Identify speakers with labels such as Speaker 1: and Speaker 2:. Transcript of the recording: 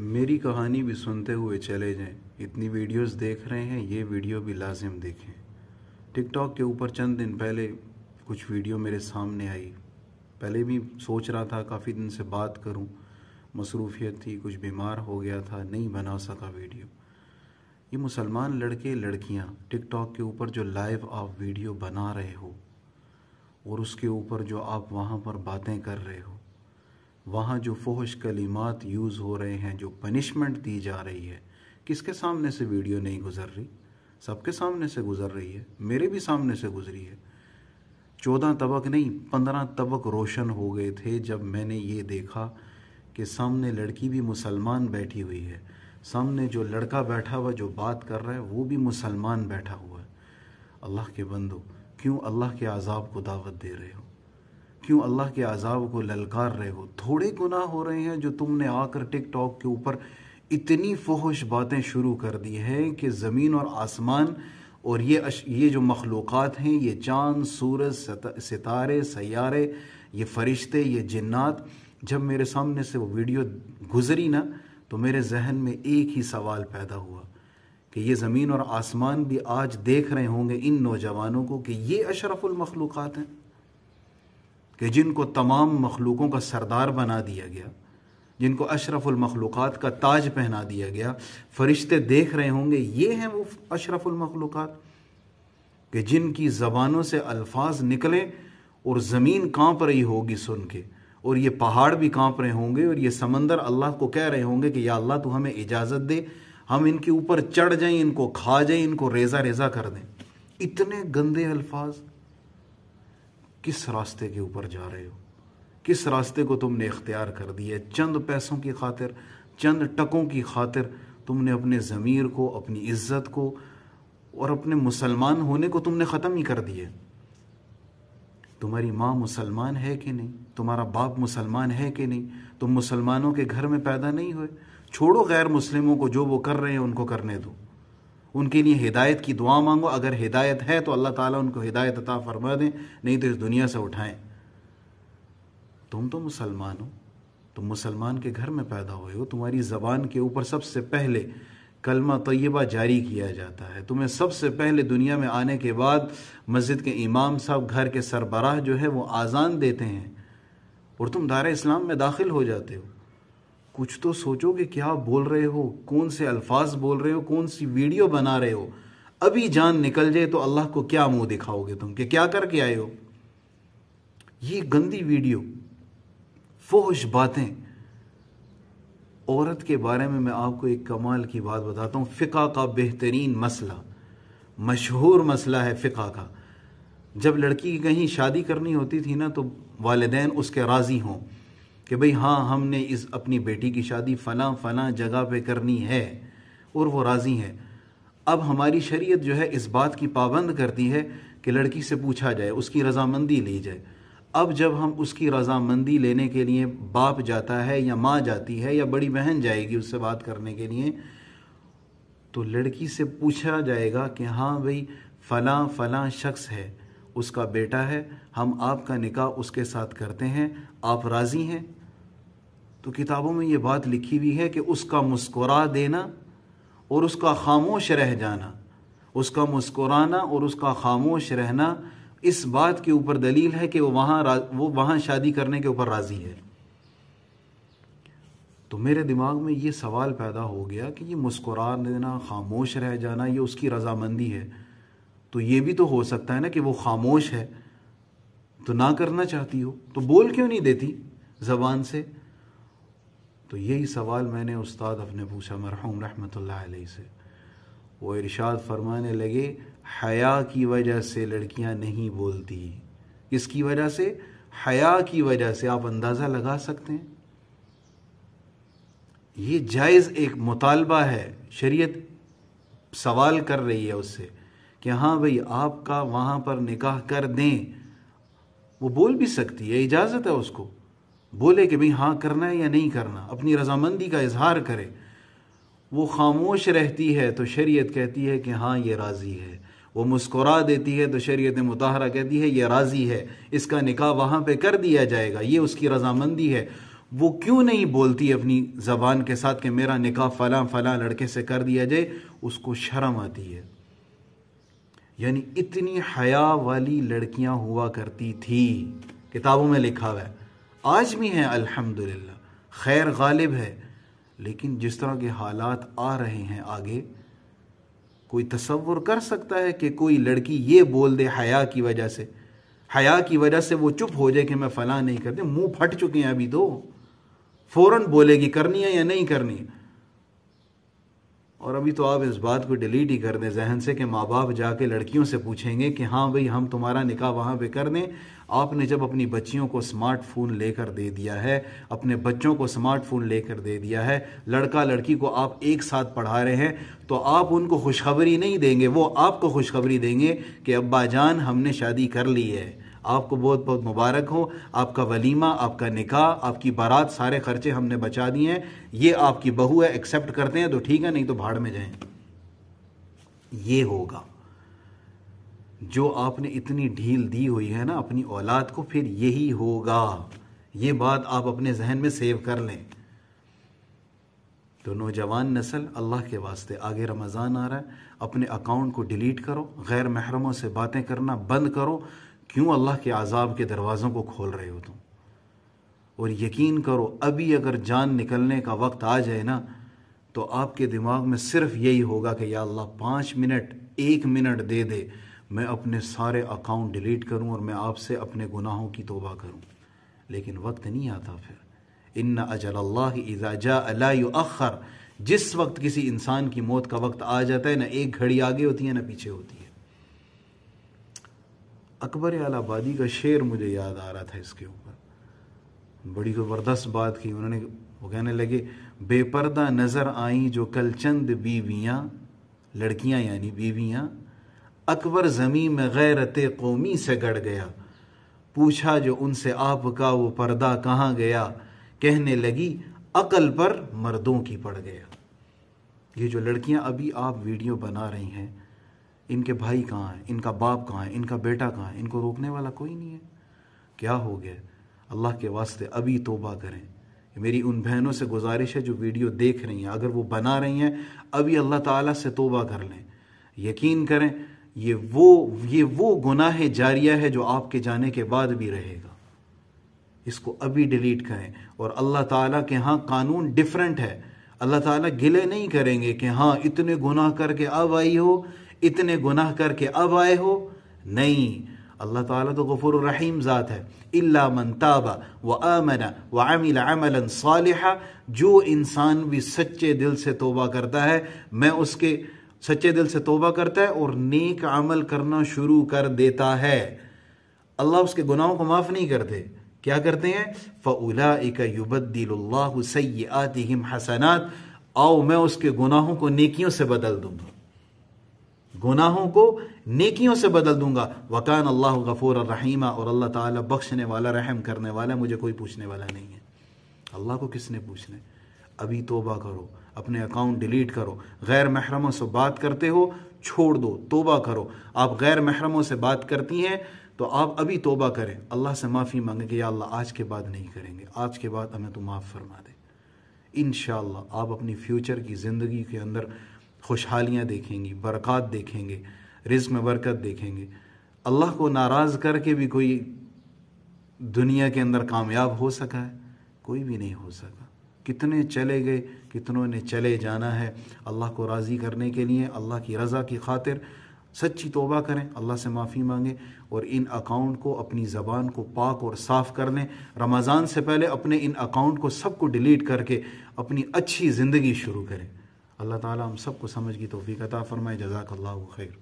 Speaker 1: मेरी कहानी भी सुनते हुए चले जाएं इतनी वीडियोस देख रहे हैं ये वीडियो भी लाजिम देखें टिकटॉक के ऊपर चंद दिन पहले कुछ वीडियो मेरे सामने आई पहले भी सोच रहा था काफ़ी दिन से बात करूं मसरूफियत थी कुछ बीमार हो गया था नहीं बना सका वीडियो ये मुसलमान लड़के लड़कियां टिकटॉक के ऊपर जो लाइव आप वीडियो बना रहे हो और उसके ऊपर जो आप वहाँ पर बातें कर रहे हो वहाँ जो फोहश कलीमात यूज़ हो रहे हैं जो पनिशमेंट दी जा रही है किसके सामने से वीडियो नहीं गुजर रही सबके सामने से गुजर रही है मेरे भी सामने से गुजरी है चौदह तबक नहीं पंद्रह तबक रोशन हो गए थे जब मैंने ये देखा कि सामने लड़की भी मुसलमान बैठी हुई है सामने जो लड़का बैठा हुआ जो बात कर रहा है वो भी मुसलमान बैठा हुआ है अल्लाह के बंदो क्यों अल्लाह के आज़ाब को दावत दे रहे हो क्यों अल्लाह के अजाब को ललकार रहे हो थोड़े गुनाह हो रहे हैं जो तुमने आकर टिकटॉक के ऊपर इतनी फोहश बातें शुरू कर दी हैं कि ज़मीन और आसमान और ये अश, ये जो मखलूक़ हैं ये चाँद सूरज सितारे सारे ये फरिश्ते ये जन्ात जब मेरे सामने से वो वीडियो गुजरी ना तो मेरे जहन में एक ही सवाल पैदा हुआ कि ये ज़मीन और आसमान भी आज देख रहे होंगे इन नौजवानों को कि ये अशरफुल मखलूक़ात हैं कि जिनको तमाम मखलूक़ों का सरदार बना दिया गया जिनको अशरफुलमखलूक़ात का ताज पहना दिया गया फरिश्ते देख रहे होंगे ये हैं वो अशरफुलमखलूक़ कि जिनकी ज़बानों से अल्फाज निकले और ज़मीन कांप रही होगी सुन के और ये पहाड़ भी कांप रहे होंगे और ये समंदर अल्लाह को कह रहे होंगे कि या अल्लाह तू हमें इजाज़त दे हम इनके ऊपर चढ़ जाएं इनको खा जाएं इनको रेजा रेजा कर दें इतने गंदे अल्फाज किस रास्ते के ऊपर जा रहे हो किस रास्ते को तुमने इख्तियार कर दिया चंद पैसों की खातिर चंद टकों की खातिर तुमने अपने ज़मीर को अपनी इज्जत को और अपने मुसलमान होने को तुमने ख़त्म ही कर दिया तुम्हारी माँ मुसलमान है कि नहीं तुम्हारा बाप मुसलमान है कि नहीं तुम मुसलमानों के घर में पैदा नहीं हुए छोड़ो गैर मुस्लिमों को जो वो कर रहे हैं उनको करने दो उनके लिए हिदायत की दुआ मांगो अगर हिदायत है तो अल्लाह ताला उनको हिदायत अता फरमा दें नहीं तो इस दुनिया से उठाएं तुम तो मुसलमान हो तुम मुसलमान के घर में पैदा हुए हो तुम्हारी ज़बान के ऊपर सबसे पहले कलमा तयबा जारी किया जाता है तुम्हें सबसे पहले दुनिया में आने के बाद मस्जिद के इमाम साहब घर के सरबराह जो है वो आज़ान देते हैं और तुम दार इस्लाम में दाखिल हो जाते हो कुछ तो सोचो कि क्या बोल रहे हो कौन से अल्फाज बोल रहे हो कौन सी वीडियो बना रहे हो अभी जान निकल जाए तो अल्लाह को क्या मुंह दिखाओगे तुम कि क्या करके आए हो ये गंदी वीडियो फोहश बातें औरत के बारे में मैं आपको एक कमाल की बात बताता हूं फ़िका का बेहतरीन मसला मशहूर मसला है फ़िका का जब लड़की की कहीं शादी करनी होती थी ना तो वालदेन उसके राज़ी हों कि भाई हाँ हमने इस अपनी बेटी की शादी फ़लाँ फ़लाँ जगह पे करनी है और वो राज़ी हैं अब हमारी शरीयत जो है इस बात की पाबंद करती है कि लड़की से पूछा जाए उसकी रजामंदी ली जाए अब जब हम उसकी रजामंदी लेने के लिए बाप जाता है या माँ जाती है या बड़ी बहन जाएगी उससे बात करने के लिए तो लड़की से पूछा जाएगा कि हाँ भाई फ़लाँ फ़लाँ शख्स है उसका बेटा है हम आपका निकाह उसके साथ करते हैं आप राज़ी हैं तो किताबों में ये बात लिखी हुई है कि उसका मुस्कुरा देना और उसका खामोश रह जाना उसका मुस्कुराना और उसका खामोश रहना इस बात के ऊपर दलील है कि वो वहाँ वो वहाँ शादी करने के ऊपर राज़ी है तो मेरे दिमाग में ये सवाल पैदा हो गया कि ये मुस्कुरा देना खामोश रह जाना ये उसकी रजामंदी है तो ये भी तो हो सकता है ना कि वो खामोश है तो ना करना चाहती हो तो बोल क्यों नहीं देती ज़बान से तो यही सवाल मैंने उस्ताद अपने पूछा मरहूम रहमत से वो इरशाद फरमाने लगे हया की वजह से लड़कियां नहीं बोलती इसकी वजह से हया की वजह से आप अंदाज़ा लगा सकते हैं ये जायज़ एक मुतालबा है शरीयत सवाल कर रही है उससे कि हाँ भाई आपका वहाँ पर निकाह कर दें वो बोल भी सकती है इजाज़त है उसको बोले कि भाई हाँ करना है या नहीं करना अपनी रजामंदी का इजहार करे वो खामोश रहती है तो शरीयत कहती है कि हाँ ये राज़ी है वो मुस्कुरा देती है तो शरीयत मुताहरा कहती है ये राज़ी है इसका निकाह वहाँ पे कर दिया जाएगा ये उसकी रजामंदी है वो क्यों नहीं बोलती अपनी ज़बान के साथ कि मेरा निकाह फ़लाँ फ़लाँ लड़के से कर दिया जाए उसको शर्म आती है यानी इतनी हया वाली लड़कियां हुआ करती थी किताबों में लिखा हुआ है आज भी हैं अल्हम्दुलिल्लाह खैर गालिब है लेकिन जिस तरह के हालात आ रहे हैं आगे कोई तस्वुर कर सकता है कि कोई लड़की ये बोल दे हया की वजह से हया की वजह से वो चुप हो जाए कि मैं फला नहीं करते मुंह फट चुके हैं अभी तो फौरन बोलेगी करनी है या नहीं करनी है और अभी तो आप इस बात को डिलीट ही कर दें जहन से कि माँ बाप जाके लड़कियों से पूछेंगे कि हाँ भाई हम तुम्हारा निकाह वहाँ पे कर दें आपने जब अपनी बच्चियों को स्मार्टफोन लेकर दे दिया है अपने बच्चों को स्मार्टफोन लेकर दे दिया है लड़का लड़की को आप एक साथ पढ़ा रहे हैं तो आप उनको खुशखबरी नहीं देंगे वो आपको खुशखबरी देंगे कि अब्बा जान हमने शादी कर ली है आपको बहुत बहुत मुबारक हो आपका वलीमा आपका निकाह आपकी बारात सारे खर्चे हमने बचा दिए हैं ये आपकी बहू है एक्सेप्ट करते हैं तो ठीक है नहीं तो भाड़ में जाएं ये होगा जो आपने इतनी ढील दी हुई है ना अपनी औलाद को फिर यही होगा ये बात आप अपने जहन में सेव कर लें तो नौजवान नस्ल अल्लाह के वास्ते आगे रमज़ान आ रहा है अपने अकाउंट को डिलीट करो गैर महरमों से बातें करना बंद करो क्यों अल्लाह के आज़ाब के दरवाज़ों को खोल रहे हो तुम और यकीन करो अभी अगर जान निकलने का वक्त आ जाए ना तो आपके दिमाग में सिर्फ यही होगा कि या अल्लाह पाँच मिनट एक मिनट दे दे मैं अपने सारे अकाउंट डिलीट करूं और मैं आपसे अपने गुनाहों की तोबा करूं लेकिन वक्त नहीं आता फिर इन अजल अल्लाह इजाजा अलाखर जिस वक्त किसी इंसान की मौत का वक्त आ जाता है ना एक घड़ी आगे होती है ना पीछे होती है अकबर आलाबादी का शेर मुझे याद आ रहा था इसके ऊपर बड़ी ज़बरदस्त बात की उन्होंने वो कहने लगे बेपर्दा नज़र आई जो कल चंद बीवियाँ लड़कियाँ यानी बीवियाँ अकबर ज़मी में गैरत कौमी से गड़ गया पूछा जो उनसे आपका वो पर्दा कहाँ गया कहने लगी अकल पर मर्दों की पड़ गया ये जो लड़कियां अभी आप वीडियो बना रही हैं इनके भाई कहाँ हैं इनका बाप कहाँ है इनका बेटा कहाँ है इनको रोकने वाला कोई नहीं है क्या हो गया अल्लाह के वास्ते अभी तोबा करें मेरी उन बहनों से गुजारिश है जो वीडियो देख रही हैं अगर वो बना रही हैं अभी अल्लाह ताला से तोबा कर लें यकीन करें ये वो ये वो गुनाह जारिया है जो आपके जाने के बाद भी रहेगा इसको अभी डिलीट करें और अल्लाह ताला के यहाँ कानून डिफरेंट है अल्लाह ताला गिले नहीं करेंगे कि हाँ इतने गुनाह करके अब आई हो इतने गुनाह करके अब आए हो नहीं अल्लाह ताला तो गफुर रहीम ज़ात है इल्ला मन ताबा व आमन व अमिल अमलन सालिहा जो इंसान भी सच्चे दिल से तोबा करता है मैं उसके सच्चे दिल से तोबा करता है और नेक अमल करना शुरू कर देता है अल्लाह उसके गुनाहों को माफ़ नहीं करते क्या करते हैं फ़ला युबद्दिल्ला सैआतिम हसनात आओ मैं उसके गुनाहों को नेकियों से बदल दूँगा गुनाहों को नेकियों से बदल दूंगा वकान अल्लाह गफ़ूर रहीमा और अल्लाह ताला बख्शने वाला रहम करने वाला मुझे कोई पूछने वाला नहीं है अल्लाह को किसने पूछने अभी तोबा करो अपने अकाउंट डिलीट करो गैर महरमों से बात करते हो छोड़ दो तोबा करो आप गैर महरमों से बात करती हैं तो आप अभी तोबा करें अल्लाह से माफ़ी मांगें कि अल्लाह आज के बाद नहीं करेंगे आज के बाद हमें तो माफ़ फरमा दे इन आप अपनी फ्यूचर की ज़िंदगी के अंदर खुशहालियाँ देखेंगी बरक़ात देखेंगे रिज़ में बरकत देखेंगे अल्लाह को नाराज़ करके भी कोई दुनिया के अंदर कामयाब हो सका है कोई भी नहीं हो सका कितने चले गए कितनों ने चले जाना है अल्लाह को राज़ी करने के लिए अल्लाह की रज़ा की खातिर सच्ची तोबा करें अल्लाह से माफ़ी मांगें और इन अकाउंट को अपनी ज़बान को पाक और साफ़ कर लें रमज़ान से पहले अपने इन अकाउंट को सबको डिलीट करके अपनी अच्छी ज़िंदगी शुरू करें अल्लाह ताला हम सबको समझ की तोफ़ी अता फ़रमाए जजाक खैर